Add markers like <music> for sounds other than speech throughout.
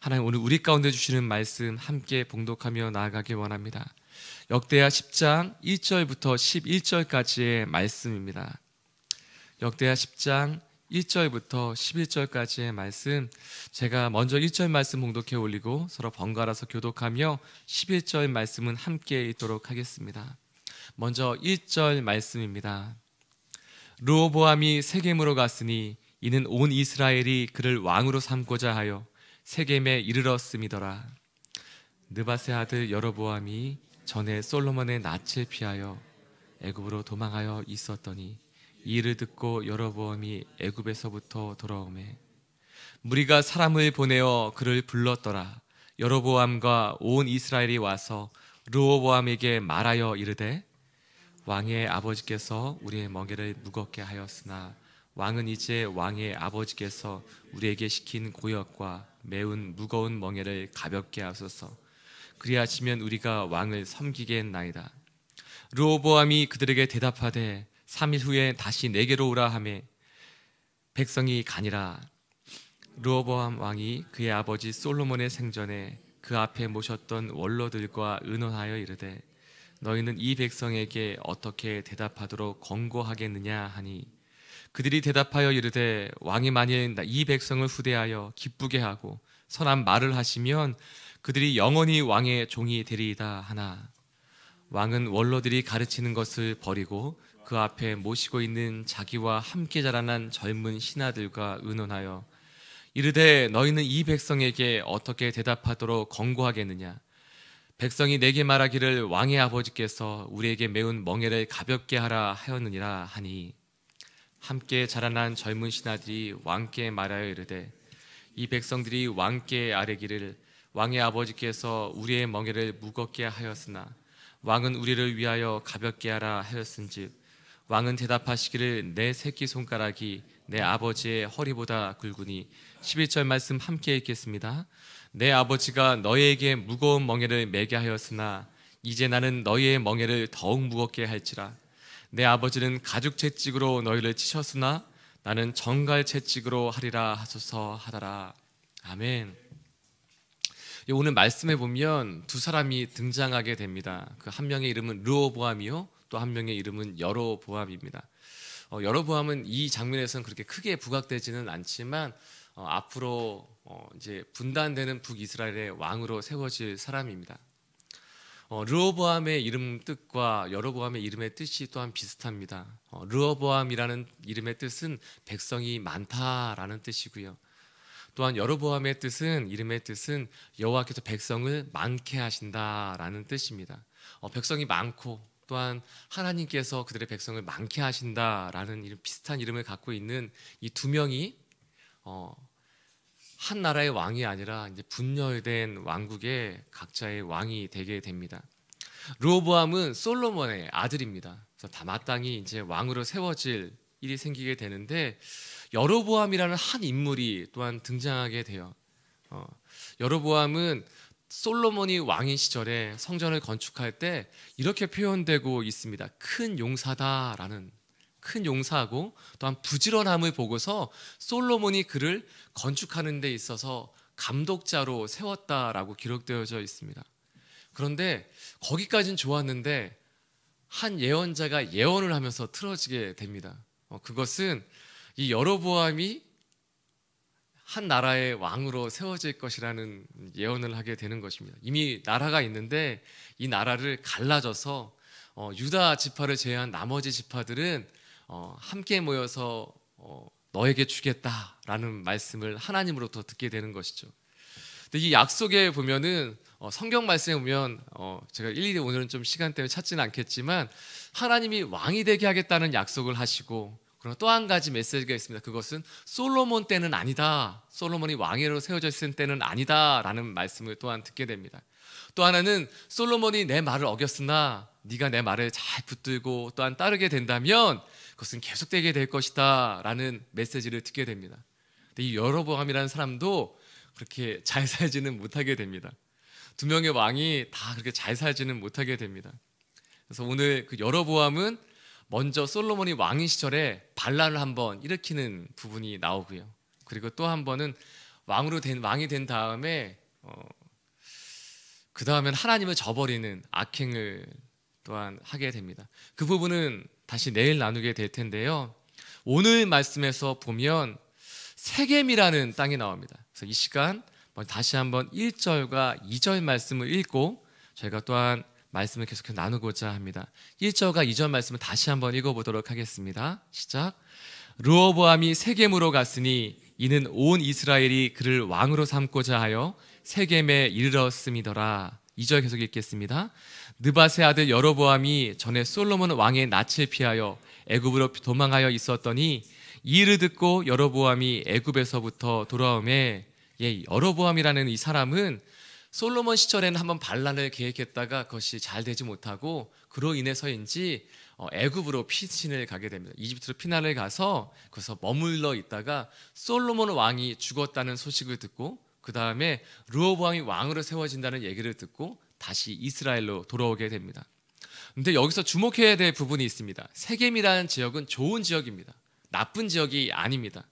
하나님 오늘 우리 가운데 주시는 말씀 함께 봉독하며 나아가길 원합니다. 역대하 10장 1절부터 11절까지의 말씀입니다. 역대하 10장 1절부터 11절까지의 말씀 제가 먼저 1절 말씀 봉독해 올리고 서로 번갈아서 교독하며 11절 말씀은 함께 읽도록 하겠습니다. 먼저 1절 말씀입니다. 르호보암이 세겜으로 갔으니 이는 온 이스라엘이 그를 왕으로 삼고자 하여 세겜에 이르렀음이더라. 느바세 아들 여로보암이 전에 솔로몬의 낯을 피하여 애굽으로 도망하여 있었더니 이일 듣고 여로보암이 애굽에서부터 돌아오매 무리가 사람을 보내어 그를 불렀더라. 여로보암과 온 이스라엘이 와서 르호보암에게 말하여 이르되 왕의 아버지께서 우리의 멍에를 무겁게 하였으나 왕은 이제 왕의 아버지께서 우리에게 시킨 고역과 매운 무거운 멍에를 가볍게 하소서. 그리하시면 우리가 왕을 섬기겠나이다. 르호보암이 그들에게 대답하되 3일 후에 다시 내게로 오라 하매 백성이 가니라. 르호보암 왕이 그의 아버지 솔로몬의 생전에 그 앞에 모셨던 원로들과 의논하여 이르되 너희는 이 백성에게 어떻게 대답하도록 권고하겠느냐 하니 그들이 대답하여 이르되 왕이 만일 이 백성을 후대하여 기쁘게 하고 선한 말을 하시면 그들이 영원히 왕의 종이 되리이다 하나 왕은 원로들이 가르치는 것을 버리고 그 앞에 모시고 있는 자기와 함께 자라난 젊은 신하들과 의논하여 이르되 너희는 이 백성에게 어떻게 대답하도록 권고하겠느냐 백성이 내게 말하기를 왕의 아버지께서 우리에게 매운 멍에를 가볍게 하라 하였느니라 하니 함께 자라난 젊은 신하들이 왕께 말하여 이르되 이 백성들이 왕께 아뢰기를 왕의 아버지께서 우리의 멍에를 무겁게 하였으나 왕은 우리를 위하여 가볍게 하라 하였은즉 왕은 대답하시기를 내 새끼 손가락이 내 아버지의 허리보다 굵으니 11절 말씀 함께 읽겠습니다. 내 아버지가 너희에게 무거운 멍에를 매게 하였으나 이제 나는 너희의 멍에를 더욱 무겁게 할지라 내 아버지는 가죽 채찍으로 너희를 치셨으나 나는 정갈 채찍으로 하리라 하소서 하더라. 아멘. 오늘 말씀에 보면 두 사람이 등장하게 됩니다. 그 한 명의 이름은 르오보암이요, 또 한 명의 이름은 여로보암입니다. 어, 여로보암은 이 장면에서는 그렇게 크게 부각되지는 않지만 어, 앞으로 어, 이제 분단되는 북이스라엘의 왕으로 세워질 사람입니다. 어, 르어보암의 이름 뜻과 여로보암의 이름의 뜻이 또한 비슷합니다. 어, 르호보암이라는 이름의 뜻은 백성이 많다라는 뜻이고요. 또한 여로보암의 뜻은 이름의 뜻은 여호와께서 백성을 많게 하신다라는 뜻입니다. 어, 백성이 많고 또한 하나님께서 그들의 백성을 많게 하신다라는 이름, 비슷한 이름을 갖고 있는 이 두 명이 어, 한 나라의 왕이 아니라 이제 분열된 왕국의 각자의 왕이 되게 됩니다. 르호보암은 솔로몬의 아들입니다. 그래서 다 마땅히 이제 왕으로 세워질 일이 생기게 되는데 여로보암이라는 한 인물이 또한 등장하게 돼요. 어, 여로보암은 솔로몬이 왕인 시절에 성전을 건축할 때 이렇게 표현되고 있습니다. 큰 용사다라는 큰 용사고 또한 부지런함을 보고서 솔로몬이 그를 건축하는 데 있어서 감독자로 세웠다라고 기록되어져 있습니다. 그런데 거기까진 좋았는데 한 예언자가 예언을 하면서 틀어지게 됩니다. 어, 그것은 이 여로보암이 한 나라의 왕으로 세워질 것이라는 예언을 하게 되는 것입니다. 이미 나라가 있는데 이 나라를 갈라져서 어, 유다 지파를 제외한 나머지 지파들은 어, 함께 모여서 어, 너에게 주겠다라는 말씀을 하나님으로부터 듣게 되는 것이죠. 근데 이 약속에 보면은 어, 성경 말씀에 보면 어, 제가 일일이 오늘은 좀 시간 때문에 찾지는 않겠지만 하나님이 왕이 되게 하겠다는 약속을 하시고 그러또한 가지 메시지가 있습니다. 그것은 솔로몬 때는 아니다. 솔로몬이 왕위로 세워져 있을 때는 아니다라는 말씀을 또한 듣게 됩니다. 또 하나는 솔로몬이 내 말을 어겼으나 네가 내 말을 잘 붙들고 또한 따르게 된다면 그것은 계속되게 될 것이다 라는 메시지를 듣게 됩니다. 근데 이 여로보암이라는 사람도 그렇게 잘 살지는 못하게 됩니다. 두 명의 왕이 다 그렇게 잘 살지는 못하게 됩니다. 그래서 오늘 그 여로보암은 먼저 솔로몬이 왕인 시절에 반란을 한번 일으키는 부분이 나오고요. 그리고 또 한 번은 왕으로 된 왕이 된 다음에 어, 그 다음엔 하나님을 저버리는 악행을 또한 하게 됩니다. 그 부분은 다시 내일 나누게 될 텐데요. 오늘 말씀에서 보면 세겜이라는 땅이 나옵니다. 그래서 이 시간 다시 한번 1절과 2절 말씀을 읽고 저희가 또한 말씀을 계속해서 나누고자 합니다. 1절과 2절 말씀을 다시 한번 읽어보도록 하겠습니다. 시작. 루어보암이 세겜으로 갔으니 이는 온 이스라엘이 그를 왕으로 삼고자 하여 세겜에 이르렀음이더라. 2절 계속 읽겠습니다. 느바세 아들 여로보암이 전에 솔로몬 왕의 낯을 피하여 애굽으로 도망하여 있었더니 이를 듣고 여로보암이 애굽에서부터 돌아오매 예, 여로보암이라는 이 사람은 솔로몬 시절에는 한번 반란을 계획했다가 그것이 잘 되지 못하고 그로 인해서인지 어, 애굽으로 피신을 가게 됩니다. 이집트로 피난을 가서 거기서 머물러 있다가 솔로몬 왕이 죽었다는 소식을 듣고 그 다음에 르호보암이 왕으로 세워진다는 얘기를 듣고 다시 이스라엘로 돌아오게 됩니다. 근데 여기서 주목해야 될 부분이 있습니다. 세겜이라는 지역은 좋은 지역입니다. 나쁜 지역이 아닙니다.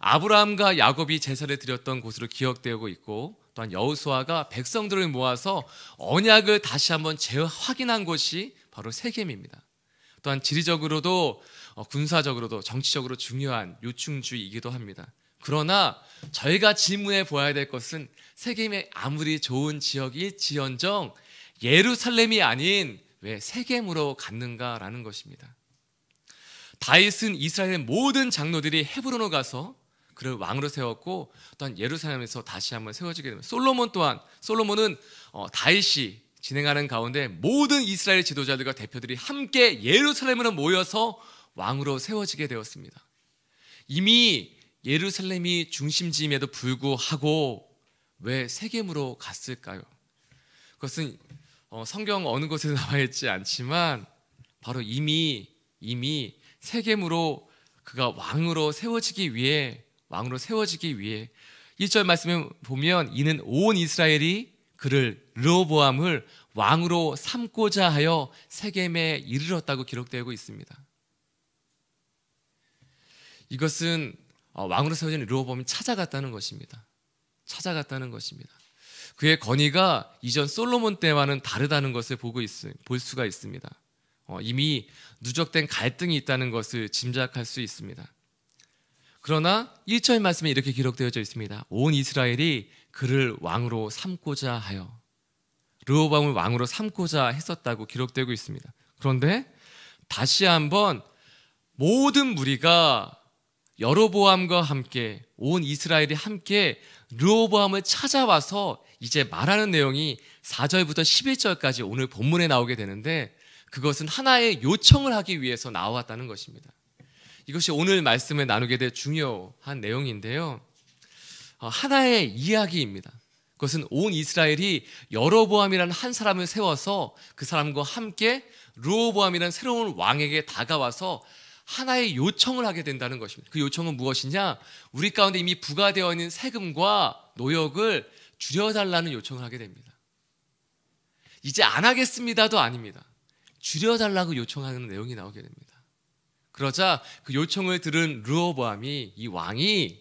아브라함과 야곱이 제사를 드렸던 곳으로 기억되고 있고 또한 여호수아가 백성들을 모아서 언약을 다시 한번 재확인한 곳이 바로 세겜입니다. 또한 지리적으로도 어, 군사적으로도 정치적으로 중요한 요충주이기도 합니다. 그러나 저희가 질문해 보아야 될 것은 세겜의 아무리 좋은 지역이 지연정 예루살렘이 아닌 왜 세겜으로 갔는가라는 것입니다. 다윗은 이스라엘 모든 장로들이 헤브론으로 가서 그를 왕으로 세웠고 또한 예루살렘에서 다시 한번 세워지게 됩니다. 솔로몬 또한 솔로몬은 어, 다윗이 진행하는 가운데 모든 이스라엘 지도자들과 대표들이 함께 예루살렘으로 모여서 왕으로 세워지게 되었습니다. 이미 예루살렘이 중심지임에도 불구하고 왜 세겜으로 갔을까요? 그것은 어, 성경 어느 곳에 나와 있지 않지만 바로 이미 이미 세겜으로 그가 왕으로 세워지기 위해 왕으로 세워지기 위해 1절 말씀에 보면 이는 온 이스라엘이 그를 르호보암을 왕으로 삼고자 하여 세겜에 이르렀다고 기록되고 있습니다. 이것은 어, 왕으로 세워진 르호범이 찾아갔다는 것입니다. 찾아갔다는 것입니다. 그의 건의가 이전 솔로몬 때와는 다르다는 것을 보고 있, 볼 수가 있습니다. 어, 이미 누적된 갈등이 있다는 것을 짐작할 수 있습니다. 그러나 1절 말씀에 이렇게 기록되어져 있습니다. 온 이스라엘이 그를 왕으로 삼고자 하여 르호밤을 왕으로 삼고자 했었다고 기록되고 있습니다. 그런데 다시 한번 모든 무리가 여로보암과 함께 온 이스라엘이 함께 르호보암을 찾아와서 이제 말하는 내용이 4절부터 11절까지 오늘 본문에 나오게 되는데 그것은 하나의 요청을 하기 위해서 나왔다는 것입니다. 이것이 오늘 말씀을 나누게 될 중요한 내용인데요. 어, 하나의 이야기입니다. 그것은 온 이스라엘이 여로보암이라는 한 사람을 세워서 그 사람과 함께 르오보암이라는 새로운 왕에게 다가와서 하나의 요청을 하게 된다는 것입니다. 그 요청은 무엇이냐? 우리 가운데 이미 부과되어 있는 세금과 노역을 줄여달라는 요청을 하게 됩니다. 이제 안 하겠습니다도 아닙니다. 줄여달라고 요청하는 내용이 나오게 됩니다. 그러자 그 요청을 들은 르호보암이 이 왕이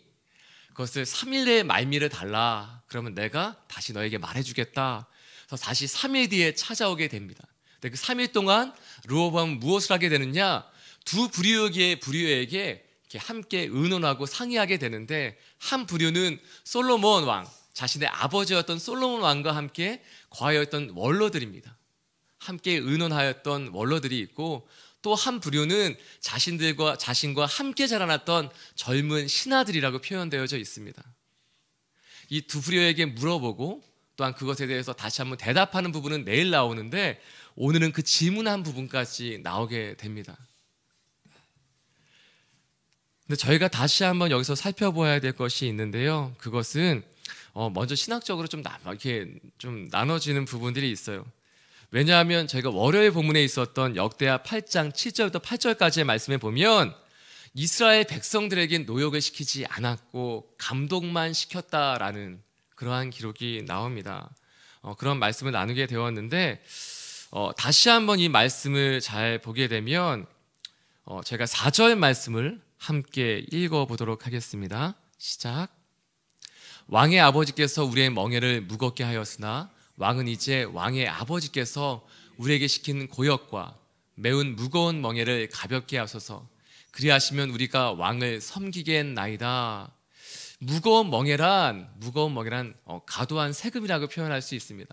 그것을 3일 내에 말미를 달라. 그러면 내가 다시 너에게 말해주겠다. 그래서 다시 3일 뒤에 찾아오게 됩니다. 근데 그 3일 동안 르호보암은 무엇을 하게 되느냐? 두 부류에게 부류에게 함께 의논하고 상의하게 되는데 한 부류는 솔로몬 왕 자신의 아버지였던 솔로몬 왕과 함께 과외였던 원로들입니다. 함께 의논하였던 원로들이 있고 또 한 부류는 자신들과 자신과 함께 자라났던 젊은 신하들이라고 표현되어져 있습니다. 이 두 부류에게 물어보고 또한 그것에 대해서 다시 한번 대답하는 부분은 내일 나오는데 오늘은 그 질문한 부분까지 나오게 됩니다. 근데 저희가 다시 한번 여기서 살펴봐야 될 것이 있는데요. 그것은 어 먼저 신학적으로 좀 나, 이렇게 좀 나눠지는 부분들이 있어요. 왜냐하면 저희가 월요일 본문에 있었던 역대하 8장 7절부터 8절까지의 말씀에 보면 이스라엘 백성들에겐 노역을 시키지 않았고 감독만 시켰다라는 그러한 기록이 나옵니다. 어, 그런 말씀을 나누게 되었는데 어, 다시 한번 이 말씀을 잘 보게 되면 어, 제가 4절 말씀을 함께 읽어 보도록 하겠습니다. 시작. 왕의 아버지께서 우리의 멍에를 무겁게 하였으나 왕은 이제 왕의 아버지께서 우리에게 시킨 고역과 매운 무거운 멍에를 가볍게 하소서. 그리하시면 우리가 왕을 섬기겠나이다. 무거운 멍에란 무거운 멍에란 어, 과도한 세금이라고 표현할 수 있습니다.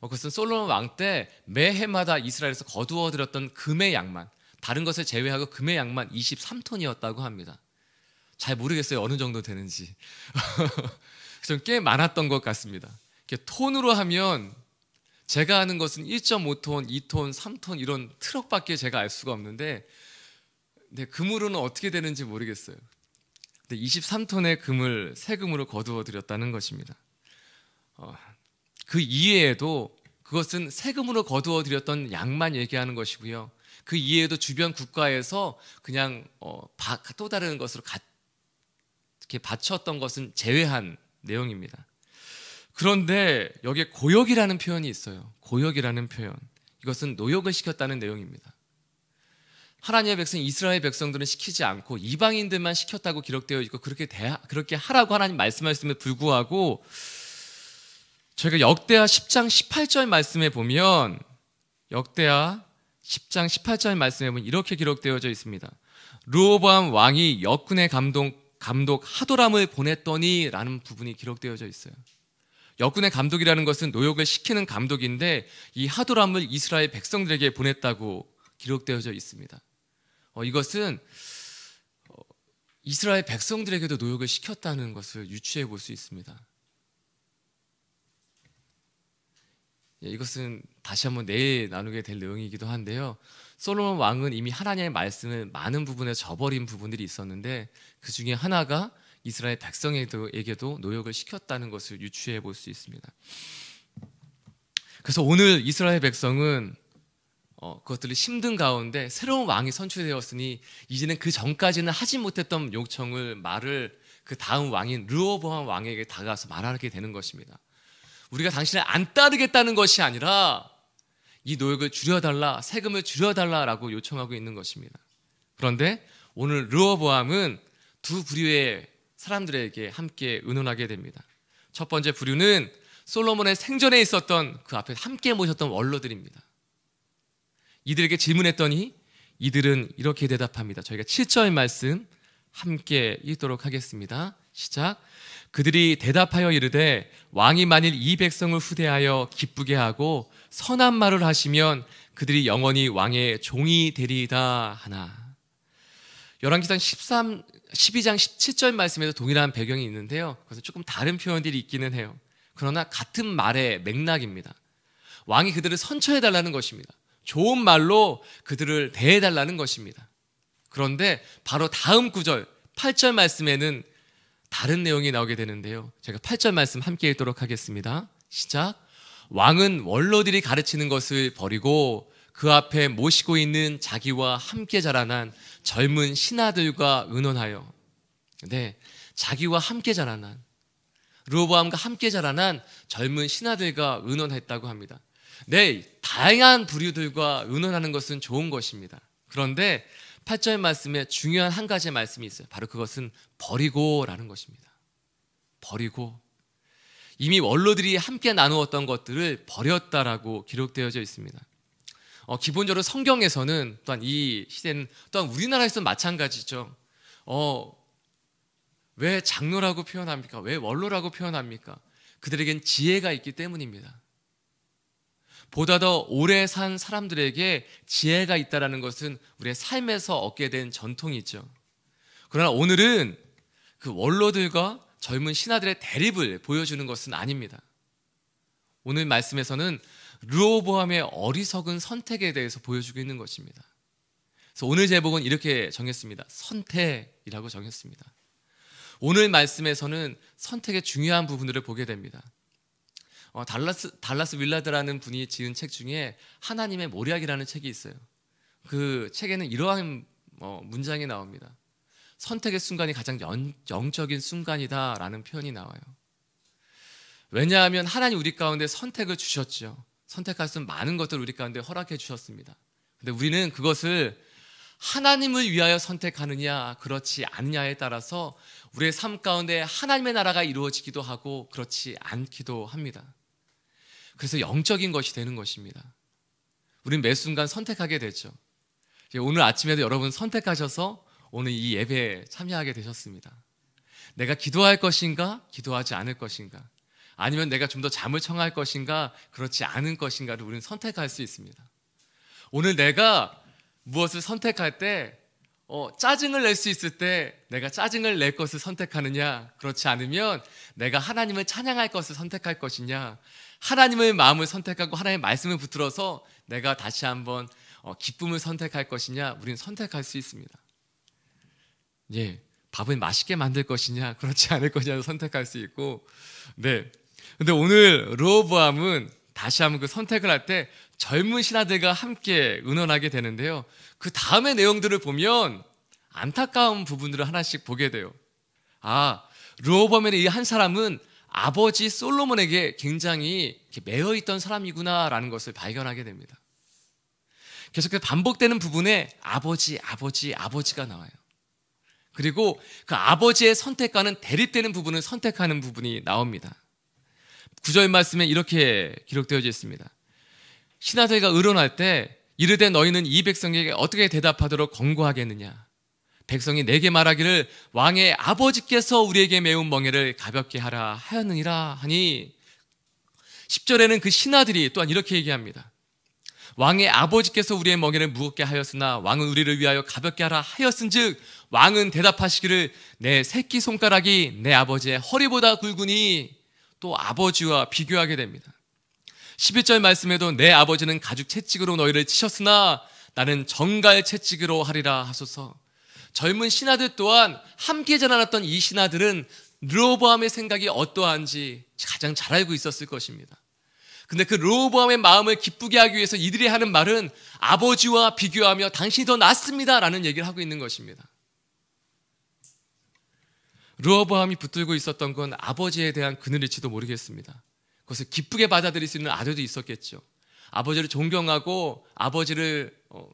어, 그것은 솔로몬 왕 때 매해마다 이스라엘에서 거두어 들였던 금의 양만 다른 것을 제외하고 금의 양만 23톤이었다고 합니다. 잘 모르겠어요. 어느 정도 되는지. <laughs> 좀 꽤 많았던 것 같습니다. 이렇게 톤으로 하면 제가 아는 것은 1.5톤, 2톤, 3톤 이런 트럭밖에 제가 알 수가 없는데 근데 금으로는 어떻게 되는지 모르겠어요. 근데 23톤의 금을 세금으로 거두어 드렸다는 것입니다. 어, 그 이외에도 그것은 세금으로 거두어 드렸던 양만 얘기하는 것이고요. 그 이외에도 주변 국가에서 그냥 어, 바, 또 다른 것으로 가, 이렇게 바쳤던 것은 제외한 내용입니다. 그런데 여기에 고역이라는 표현이 있어요. 고역이라는 표현. 이것은 노역을 시켰다는 내용입니다. 하나님의 백성 이스라엘 백성들은 시키지 않고 이방인들만 시켰다고 기록되어 있고 그렇게 대, 그렇게 하라고 하나님 말씀하셨음에 불구하고 저희가 역대하 10장 18절 말씀에 보면 역대하 10장 18절 말씀에 보면 이렇게 기록되어져 있습니다. 르호보암 왕이 역군의 감독, 감독 하도람을 보냈더니 라는 부분이 기록되어져 있어요. 역군의 감독이라는 것은 노역을 시키는 감독인데 이 하도람을 이스라엘 백성들에게 보냈다고 기록되어져 있습니다. 어, 이것은 어, 이스라엘 백성들에게도 노역을 시켰다는 것을 유추해 볼 수 있습니다. 예, 이것은 다시 한번 내일 나누게 될 내용이기도 한데요. 솔로몬 왕은 이미 하나님의 말씀을 많은 부분에 저버린 부분들이 있었는데 그 중에 하나가 이스라엘 백성에게도 노역을 시켰다는 것을 유추해 볼 수 있습니다. 그래서 오늘 이스라엘 백성은 어, 그것들이 힘든 가운데 새로운 왕이 선출되었으니 이제는 그 전까지는 하지 못했던 요청을 말을 그 다음 왕인 르호보암 왕에게 다가서 말하게 되는 것입니다. 우리가 당신을 안 따르겠다는 것이 아니라 이 노역을 줄여달라, 세금을 줄여달라라고 요청하고 있는 것입니다. 그런데 오늘 르어보암은 두 부류의 사람들에게 함께 의논하게 됩니다. 첫 번째 부류는 솔로몬의 생전에 있었던 그 앞에 함께 모셨던 원로들입니다. 이들에게 질문했더니 이들은 이렇게 대답합니다. 저희가 7절 말씀 함께 읽도록 하겠습니다. 시작. 그들이 대답하여 이르되 왕이 만일 이 백성을 후대하여 기쁘게 하고 선한 말을 하시면 그들이 영원히 왕의 종이 되리이다 하나. 열왕기상 13 12장 17절 말씀에도 동일한 배경이 있는데요. 그래서 조금 다른 표현들이 있기는 해요. 그러나 같은 말의 맥락입니다. 왕이 그들을 선처해 달라는 것입니다. 좋은 말로 그들을 대해 달라는 것입니다. 그런데 바로 다음 구절 8절 말씀에는 다른 내용이 나오게 되는데요. 제가 8절 말씀 함께 읽도록 하겠습니다. 시작. 왕은 원로들이 가르치는 것을 버리고 그 앞에 모시고 있는 자기와 함께 자라난 젊은 신하들과 의논하여 네, 자기와 함께 자라난 르오보암과 함께 자라난 젊은 신하들과 의논했다고 합니다. 네, 다양한 부류들과 의논하는 것은 좋은 것입니다. 그런데 8절 말씀에 중요한 한가지 말씀이 있어요. 바로 그것은 버리고라는 것입니다. 버리고 이미 원로들이 함께 나누었던 것들을 버렸다라고 기록되어져 있습니다. 어, 기본적으로 성경에서는 또한 이 시대는 또한 우리나라에서도 마찬가지죠. 어, 왜 장로라고 표현합니까? 왜 원로라고 표현합니까? 그들에겐 지혜가 있기 때문입니다. 보다 더 오래 산 사람들에게 지혜가 있다라는 것은 우리의 삶에서 얻게 된 전통이죠. 그러나 오늘은 그 원로들과 젊은 신하들의 대립을 보여주는 것은 아닙니다. 오늘 말씀에서는 르오보함의 어리석은 선택에 대해서 보여주고 있는 것입니다. 그래서 오늘 제목은 이렇게 정했습니다. 선택이라고 정했습니다. 오늘 말씀에서는 선택의 중요한 부분들을 보게 됩니다. 어, 달라스 달라스 윌라드라는 분이 지은 책 중에 하나님의 모략이라는 책이 있어요. 그 책에는 이러한 어, 문장이 나옵니다. 선택의 순간이 가장 연, 영적인 순간이다라는 표현이 나와요. 왜냐하면 하나님 우리 가운데 선택을 주셨죠. 선택할 수 많은 것들을 우리 가운데 허락해 주셨습니다. 근데 우리는 그것을 하나님을 위하여 선택하느냐, 그렇지 않느냐에 따라서 우리의 삶 가운데 하나님의 나라가 이루어지기도 하고 그렇지 않기도 합니다. 그래서 영적인 것이 되는 것입니다. 우린 매 순간 선택하게 되죠. 오늘 아침에도 여러분 선택하셔서 오늘 이 예배에 참여하게 되셨습니다. 내가 기도할 것인가, 기도하지 않을 것인가, 아니면 내가 좀 더 잠을 청할 것인가, 그렇지 않은 것인가를 우리는 선택할 수 있습니다. 오늘 내가 무엇을 선택할 때, 어, 짜증을 낼 수 있을 때 내가 짜증을 낼 것을 선택하느냐, 그렇지 않으면 내가 하나님을 찬양할 것을 선택할 것이냐, 하나님의 마음을 선택하고 하나님의 말씀을 붙들어서 내가 다시 한번 어, 기쁨을 선택할 것이냐 우리는 선택할 수 있습니다. 예, 밥을 맛있게 만들 것이냐 <laughs> 그렇지 않을 것이냐를 선택할 수 있고 네. 근데 오늘 르보암은 다시 한번 그 선택을 할 때 젊은 신하들과 함께 의논하게 되는데요. 그 다음의 내용들을 보면 안타까운 부분들을 하나씩 보게 돼요. 아, 르보암의이 한 사람은 아버지 솔로몬에게 굉장히 매여 있던 사람이구나라는 것을 발견하게 됩니다. 계속해서 반복되는 부분에 아버지, 아버지, 아버지가 나와요. 그리고 그 아버지의 선택과는 대립되는 부분을 선택하는 부분이 나옵니다. 구절 말씀에 이렇게 기록되어져 있습니다. 신하들과 의론할 때 이르되 너희는 이 백성에게 어떻게 대답하도록 권고하겠느냐? 백성이 내게 말하기를 왕의 아버지께서 우리에게 매운 멍에를 가볍게 하라 하였느니라 하니 10절에는 그 신하들이 또한 이렇게 얘기합니다. 왕의 아버지께서 우리의 멍에를 무겁게 하였으나 왕은 우리를 위하여 가볍게 하라 하였은즉 왕은 대답하시기를 내 새끼 손가락이 내 아버지의 허리보다 굵으니 또 아버지와 비교하게 됩니다. 11절 말씀에도 내 아버지는 가죽 채찍으로 너희를 치셨으나 나는 정갈 채찍으로 하리라 하소서. 젊은 신하들 또한 함께 자라났던 이 신하들은 르호보암의 생각이 어떠한지 가장 잘 알고 있었을 것입니다. 근데 그 르호보암의 마음을 기쁘게 하기 위해서 이들이 하는 말은 아버지와 비교하며 당신이 더 낫습니다라는 얘기를 하고 있는 것입니다. 르호보암이 붙들고 있었던 건 아버지에 대한 그늘일지도 모르겠습니다. 그것을 기쁘게 받아들일 수 있는 아들도 있었겠죠. 아버지를 존경하고 아버지를 어,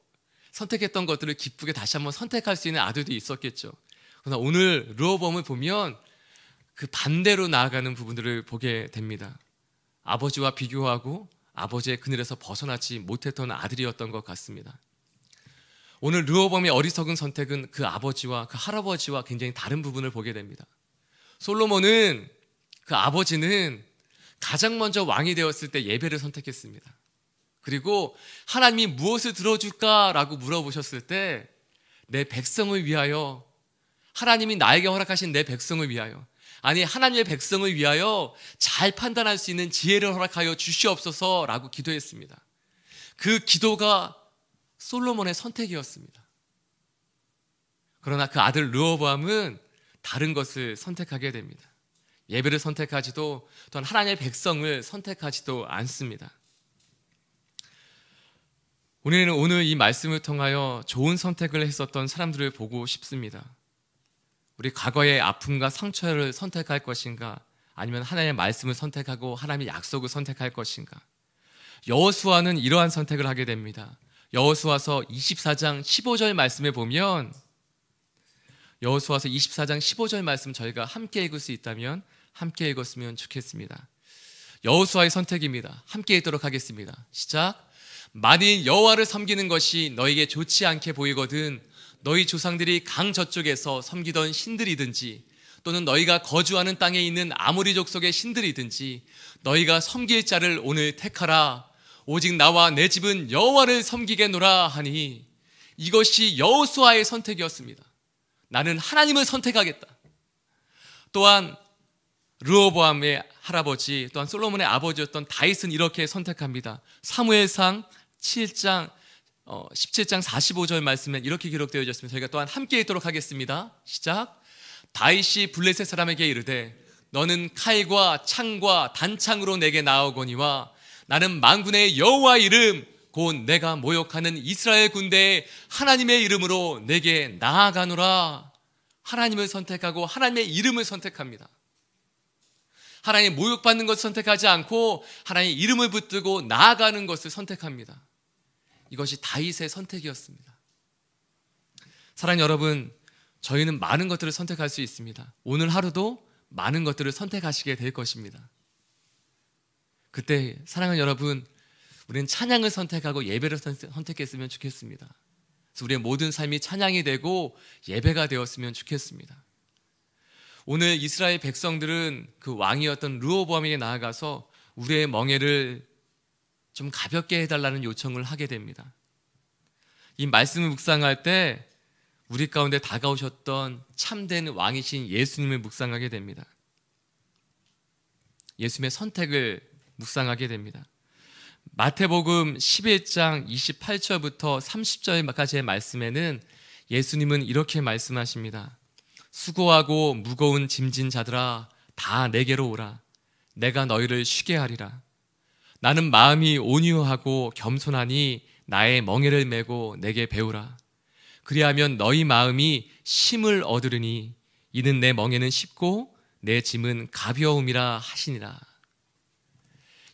선택했던 것들을 기쁘게 다시 한번 선택할 수 있는 아들도 있었겠죠. 그러나 오늘 루어범을 보면 그 반대로 나아가는 부분들을 보게 됩니다. 아버지와 비교하고 아버지의 그늘에서 벗어나지 못했던 아들이었던 것 같습니다. 오늘 르호범의 어리석은 선택은 그 아버지와 그 할아버지와 굉장히 다른 부분을 보게 됩니다. 솔로몬은 그 아버지는 가장 먼저 왕이 되었을 때 예배를 선택했습니다. 그리고 하나님이 무엇을 들어줄까라고 물어보셨을 때 내 백성을 위하여 하나님이 나에게 허락하신 내 백성을 위하여 아니 하나님의 백성을 위하여 잘 판단할 수 있는 지혜를 허락하여 주시옵소서라고 기도했습니다. 그 기도가 솔로몬의 선택이었습니다. 그러나 그 아들 르호보암은 다른 것을 선택하게 됩니다. 예배를 선택하지도 또한 하나님의 백성을 선택하지도 않습니다. 우리는 오늘 이 말씀을 통하여 좋은 선택을 했었던 사람들을 보고 싶습니다. 우리 과거의 아픔과 상처를 선택할 것인가 아니면 하나님의 말씀을 선택하고 하나님의 약속을 선택할 것인가 여호수아는 이러한 선택을 하게 됩니다. 여호수아서 24장 15절 말씀에 보면 여호수아서 24장 15절 말씀 저희가 함께 읽을 수 있다면 함께 읽었으면 좋겠습니다. 여호수아의 선택입니다. 함께 읽도록 하겠습니다. 시작. 만일 여호와를 섬기는 것이 너에게 좋지 않게 보이거든 너희 조상들이 강 저쪽에서 섬기던 신들이든지 또는 너희가 거주하는 땅에 있는 아무리 족속의 신들이든지 너희가 섬길 자를 오늘 택하라 오직 나와 내 집은 여호와를 섬기게노라 하니 이것이 여호수아의 선택이었습니다. 나는 하나님을 선택하겠다. 또한 르호보암의 할아버지 또한 솔로몬의 아버지였던 다윗은 이렇게 선택합니다. 사무엘상 17장 어, 17장 45절 말씀은 이렇게 기록되어 있습니다. 저희가 또한 함께 읽도록 하겠습니다. 시작. 다윗이 블레셋 사람에게 이르되 너는 칼과 창과 단창으로 내게 나오거니와 나는 만군의 여호와 이름 곧 내가 모욕하는 이스라엘 군대의 하나님의 이름으로 내게 나아가노라. 하나님을 선택하고 하나님의 이름을 선택합니다. 하나님 모욕받는 것을 선택하지 않고 하나님 이름을 붙들고 나아가는 것을 선택합니다. 이것이 다윗의 선택이었습니다. 사랑 여러분, 저희는 많은 것들을 선택할 수 있습니다. 오늘 하루도 많은 것들을 선택하시게 될 것입니다. 그때 사랑하는 여러분, 우리는 찬양을 선택하고 예배를 선택했으면 좋겠습니다. 우리의 모든 삶이 찬양이 되고 예배가 되었으면 좋겠습니다. 오늘 이스라엘 백성들은 그 왕이었던 르호보암에게 나아가서 우리의 멍에를 좀 가볍게 해달라는 요청을 하게 됩니다. 이 말씀을 묵상할 때 우리 가운데 다가오셨던 참된 왕이신 예수님을 묵상하게 됩니다. 예수님의 선택을 묵상하게 됩니다. 마태복음 11장 28절부터 30절까지의 말씀에는 예수님은 이렇게 말씀하십니다. 수고하고 무거운 짐진 자들아 다 내게로 오라. 내가 너희를 쉬게 하리라. 나는 마음이 온유하고 겸손하니 나의 멍에를 메고 내게 배우라. 그리하면 너희 마음이 심을 얻으리니 이는 내 멍에는 쉽고 내 짐은 가벼움이라 하시니라.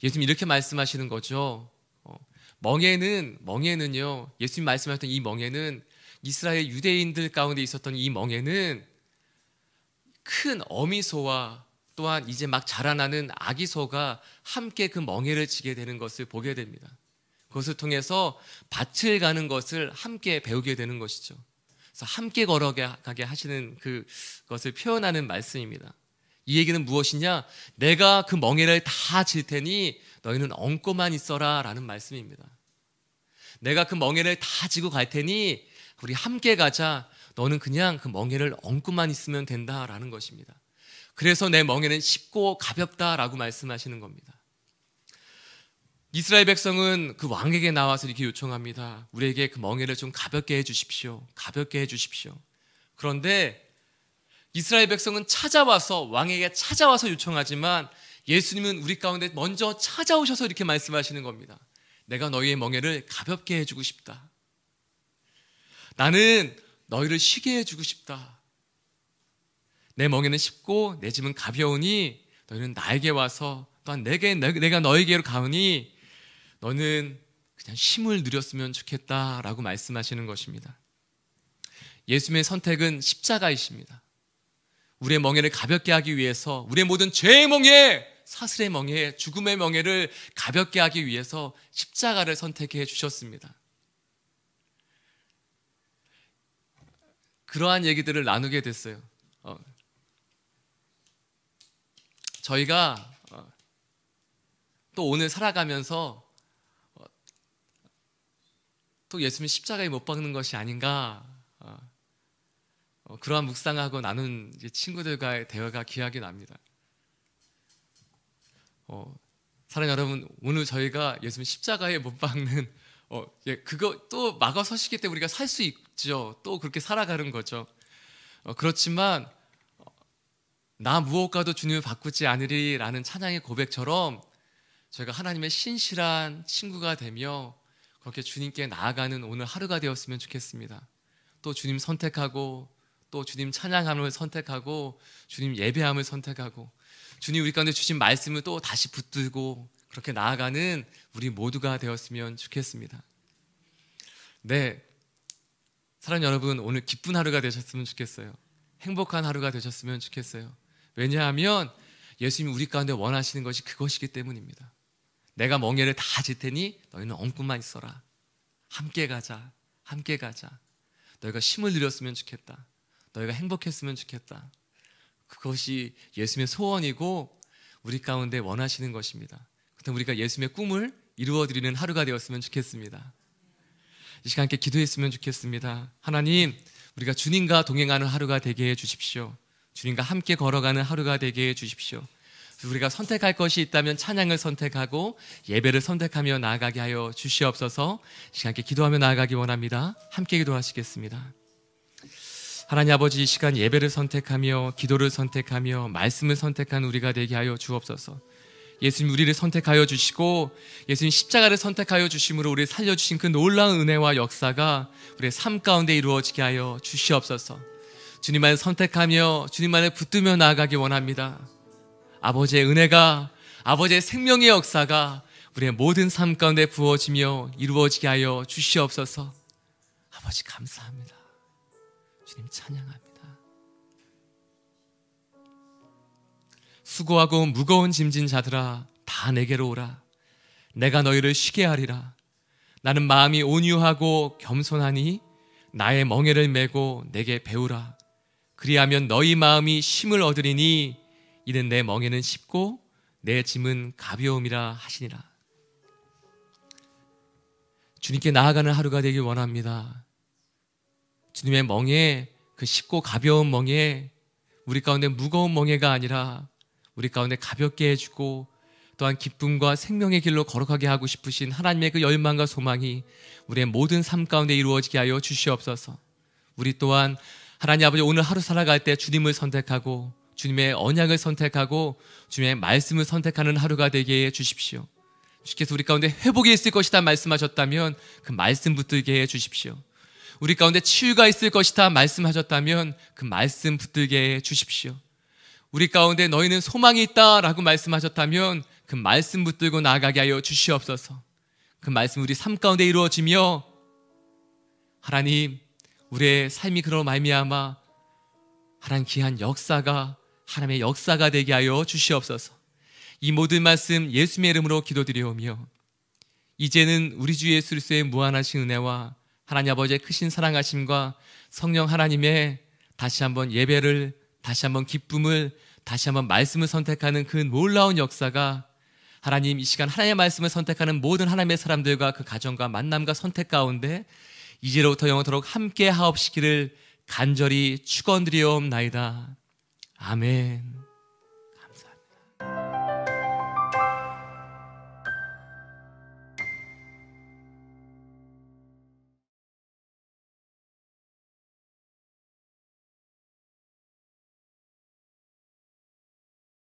예수님 이렇게 말씀하시는 거죠. 어, 멍에는 멍에는요. 예수님 말씀하셨던 이 멍에는 이스라엘 유대인들 가운데 있었던 이 멍에는 큰 어미소와 또한 이제 막 자라나는 아기소가 함께 그멍에를 지게 되는 것을 보게 됩니다. 그것을 통해서 밭을 가는 것을 함께 배우게 되는 것이죠. 그래서 함께 걸어가게 하시는 그것을 표현하는 말씀입니다. 이 얘기는 무엇이냐? 내가 그 멍해를 다 질 테니 너희는 엉고만 있어라 라는 말씀입니다. 내가 그 멍해를 다 지고 갈 테니 우리 함께 가자. 너는 그냥 그 멍해를 엉고만 있으면 된다라는 것입니다. 그래서 내 멍에는 쉽고 가볍다라고 말씀하시는 겁니다. 이스라엘 백성은 그 왕에게 나와서 이렇게 요청합니다. 우리에게 그 멍에를 좀 가볍게 해 주십시오. 가볍게 해 주십시오. 그런데 이스라엘 백성은 찾아와서 왕에게 찾아와서 요청하지만 예수님은 우리 가운데 먼저 찾아오셔서 이렇게 말씀하시는 겁니다. 내가 너희의 멍에를 가볍게 해주고 싶다. 나는 너희를 쉬게 해주고 싶다. 내 멍에는 쉽고 내 짐은 가벼우니 너희는 나에게 와서 또한 내게 내가 너에게로 가오니 너는 그냥 힘을 누렸으면 좋겠다라고 말씀하시는 것입니다. 예수님의 선택은 십자가이십니다. 우리의 멍에를 가볍게 하기 위해서 우리의 모든 죄의 멍에 사슬의 멍에 죽음의 멍에를 가볍게 하기 위해서 십자가를 선택해 주셨습니다. 그러한 얘기들을 나누게 됐어요. 어, 저희가 어, 또 오늘 살아가면서 어, 또 예수님 십자가에 못 박는 것이 아닌가 어, 그러한 묵상하고 나눈 친구들과의 대화가 기억이 납니다. 어, 사랑 여러분 오늘 저희가 예수님 십자가에 못 박는 어, 예, 그거 또 막아서시기 때문에 우리가 살 수 있죠. 또 그렇게 살아가는 거죠. 어, 그렇지만 나 무엇과도 주님을 바꾸지 않으리라는 찬양의 고백처럼 저희가 하나님의 신실한 친구가 되며 그렇게 주님께 나아가는 오늘 하루가 되었으면 좋겠습니다. 또 주님 선택하고 또 주님 찬양함을 선택하고 주님 예배함을 선택하고 주님 우리 가운데 주신 말씀을 또 다시 붙들고 그렇게 나아가는 우리 모두가 되었으면 좋겠습니다. 네. 사랑 여러분 오늘 기쁜 하루가 되셨으면 좋겠어요. 행복한 하루가 되셨으면 좋겠어요. 왜냐하면 예수님이 우리 가운데 원하시는 것이 그것이기 때문입니다. 내가 멍해를 다 질 테니 너희는 엉금만 있어라. 함께 가자. 함께 가자. 너희가 힘을 들였으면 좋겠다. 너희가 행복했으면 좋겠다. 그것이 예수님의 소원이고 우리 가운데 원하시는 것입니다. 그때 우리가 예수님의 꿈을 이루어드리는 하루가 되었으면 좋겠습니다. 이 시간 함께 기도했으면 좋겠습니다. 하나님, 우리가 주님과 동행하는 하루가 되게 해주십시오. 주님과 함께 걸어가는 하루가 되게 해 주십시오. 우리가 선택할 것이 있다면 찬양을 선택하고 예배를 선택하며 나아가게 하여 주시옵소서 시간 함께 기도하며 나아가기 원합니다. 함께 기도하시겠습니다. 하나님 아버지 이 시간 예배를 선택하며 기도를 선택하며 말씀을 선택한 우리가 되게 하여 주옵소서. 예수님 우리를 선택하여 주시고 예수님 십자가를 선택하여 주심으로 우리를 살려주신 그 놀라운 은혜와 역사가 우리의 삶 가운데 이루어지게 하여 주시옵소서. 주님만을 선택하며 주님만을 붙들며 나아가기 원합니다. 아버지의 은혜가 아버지의 생명의 역사가 우리의 모든 삶 가운데 부어지며 이루어지게 하여 주시옵소서. 아버지 감사합니다. 주님 찬양합니다. 수고하고 무거운 짐진 자들아 다 내게로 오라. 내가 너희를 쉬게 하리라. 나는 마음이 온유하고 겸손하니 나의 멍에를 메고 내게 배우라. 그리하면 너희 마음이 쉼을 얻으리니 이는 내 멍에는 쉽고 내 짐은 가벼움이라 하시니라. 주님께 나아가는 하루가 되길 원합니다. 주님의 멍에 그 쉽고 가벼운 멍에 우리 가운데 무거운 멍에가 아니라 우리 가운데 가볍게 해주고 또한 기쁨과 생명의 길로 걸어가게 하고 싶으신 하나님의 그 열망과 소망이 우리의 모든 삶 가운데 이루어지게 하여 주시옵소서. 우리 또한 하나님 아버지 오늘 하루 살아갈 때 주님을 선택하고 주님의 언약을 선택하고 주님의 말씀을 선택하는 하루가 되게 해 주십시오. 주께서 우리 가운데 회복이 있을 것이다 말씀하셨다면 그 말씀 붙들게 해 주십시오. 우리 가운데 치유가 있을 것이다 말씀하셨다면 그 말씀 붙들게 해 주십시오. 우리 가운데 너희는 소망이 있다라고 말씀하셨다면 그 말씀 붙들고 나아가게 하여 주시옵소서. 그 말씀 우리 삶 가운데 이루어지며 하나님 우리의 삶이 그런 말미암아 하나님 귀한 역사가 하나님의 역사가 되게 하여 주시옵소서. 이 모든 말씀 예수의 이름으로 기도드리오며 이제는 우리 주 예수 그리스도의 무한하신 은혜와 하나님 아버지의 크신 사랑하심과 성령 하나님의 다시 한번 예배를 다시 한번 기쁨을 다시 한번 말씀을 선택하는 그 놀라운 역사가 하나님 이 시간 하나님의 말씀을 선택하는 모든 하나님의 사람들과 그 가정과 만남과 선택 가운데 이제로부터 영원토록 함께 하옵시기를 간절히 축원드리옵나이다. 아멘.